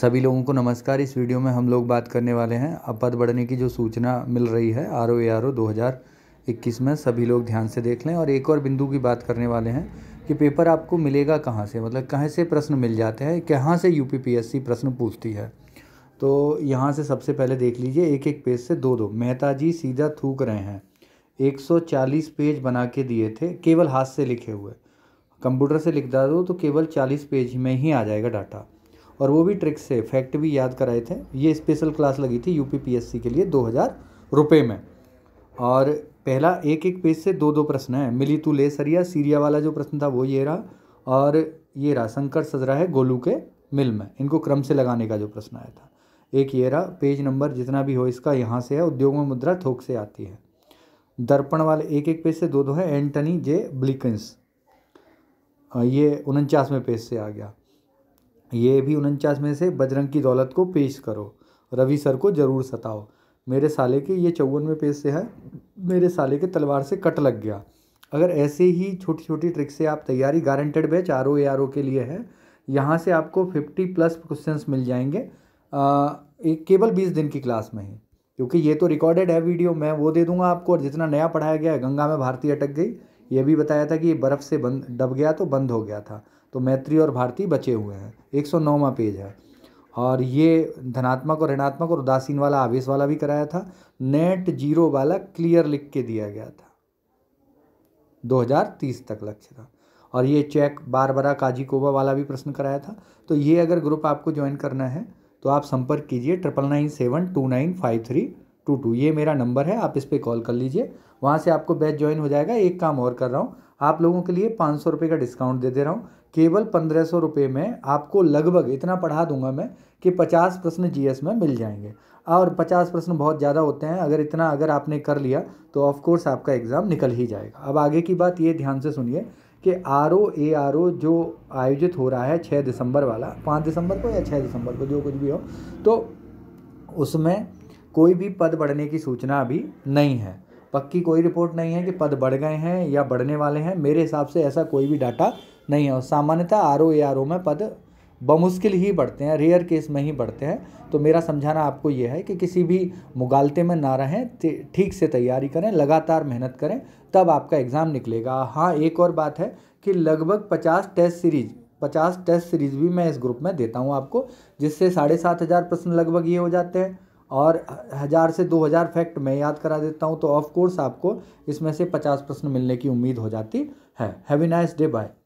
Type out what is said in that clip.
सभी लोगों को नमस्कार इस वीडियो में हम लोग बात करने वाले हैं अपद बढ़ने की जो सूचना मिल रही है R O A R O दो हज़ार इक्कीस में सभी लोग ध्यान से देख लें और एक और बिंदु की बात करने वाले हैं कि पेपर आपको मिलेगा कहाँ से मतलब कहाँ से प्रश्न मिल जाते हैं कहाँ से यू प्रश्न पूछती है तो यहाँ से सबसे पहले देख लीजिए एक एक पेज से दो दो मेहता जी सीधा थूक रहे हैं 140 पेज बना के दिए थे केवल हाथ से लिखे हुए कंप्यूटर से लिख दो तो केवल 40 पेज में ही आ जाएगा डाटा और वो भी ट्रिक से फैक्ट भी याद कराए थे ये स्पेशल क्लास लगी थी यूपीपीएससी के लिए दो हज़ार रुपये में और पहला एक एक पेज से दो दो प्रश्न है मिली तू ले सरिया सीरिया वाला जो प्रश्न था वो ये रहा और ये रहा शंकर सजरा है गोलू के मिल में इनको क्रम से लगाने का जो प्रश्न आया था एक ये रहा पेज नंबर जितना भी हो इसका यहाँ से है उद्योग में मुद्रा थोक से आती है दर्पण वाले एक एक पेज से दो दो है एंटनी जे ब्लिकन्स ये उनचासवें पेज से आ गया ये भी उनचास में से बजरंग की दौलत को पेश करो रवि सर को ज़रूर सताओ मेरे साले के ये चौवनवे पेज से है मेरे साले के तलवार से कट लग गया अगर ऐसे ही छोटी छोटी ट्रिक से आप तैयारी guaranteed batch R O R O के लिए है यहाँ से आपको फिफ्टी प्लस क्वेश्चंस मिल जाएंगे आ, एक केवल बीस दिन की क्लास में ही क्योंकि ये तो रिकॉर्डेड है वीडियो मैं वो दे दूंगा आपको और जितना नया पढ़ाया गया है गंगा में भारतीय अटक गई ये भी बताया था कि ये बर्फ़ से बंद दब गया तो बंद हो गया था तो मैत्री और भारती बचे हुए हैं एक सौ पेज है और ये धनात्मक और ऋणात्मक और उदासीन वाला आवेश वाला भी कराया था नेट जीरो वाला क्लियर लिख के दिया गया था 2030 तक लक्ष्य था और ये चेक बार बारा काजी कोबा वाला भी प्रश्न कराया था तो ये अगर ग्रुप आपको ज्वाइन करना है तो आप संपर्क कीजिए triple nine seven two nine five three two two ये मेरा नंबर है आप इस पर कॉल कर लीजिए वहाँ से आपको बैच ज्वाइन हो जाएगा एक काम और कर रहा हूँ आप लोगों के लिए पाँच सौ रुपये का डिस्काउंट दे दे रहा हूँ केवल पंद्रह सौ रुपये में आपको लगभग इतना पढ़ा दूंगा मैं कि पचास प्रश्न जी में मिल जाएंगे और पचास प्रश्न बहुत ज़्यादा होते हैं अगर इतना अगर आपने कर लिया तो ऑफ़कोर्स आपका एग्ज़ाम निकल ही जाएगा अब आगे की बात ये ध्यान से सुनिए कि R O A R O जो आयोजित हो रहा है छः दिसंबर वाला पाँच दिसंबर को या छः दिसंबर को जो कुछ भी हो तो उसमें कोई भी पद बढ़ने की सूचना अभी नहीं है पक्की कोई रिपोर्ट नहीं है कि पद बढ़ गए हैं या बढ़ने वाले हैं मेरे हिसाब से ऐसा कोई भी डाटा नहीं है और सामान्यतः R O A R O में पद बमुश्किल ही बढ़ते हैं रेयर केस में ही बढ़ते हैं तो मेरा समझाना आपको ये है कि किसी भी मुगालते में ना रहें ठीक से तैयारी करें लगातार मेहनत करें तब आपका एग्ज़ाम निकलेगा हाँ एक और बात है कि लगभग पचास टेस्ट सीरीज पचास टेस्ट सीरीज भी मैं इस ग्रुप में देता हूँ आपको जिससे साढ़े सात हज़ार प्रश्न लगभग ये हो जाते हैं और हज़ार से दो हज़ार फैक्ट मैं याद करा देता हूँ तो ऑफ़ कोर्स आपको इसमें से पचास प्रश्न मिलने की उम्मीद हो जाती है हैवी नाइस डे बाय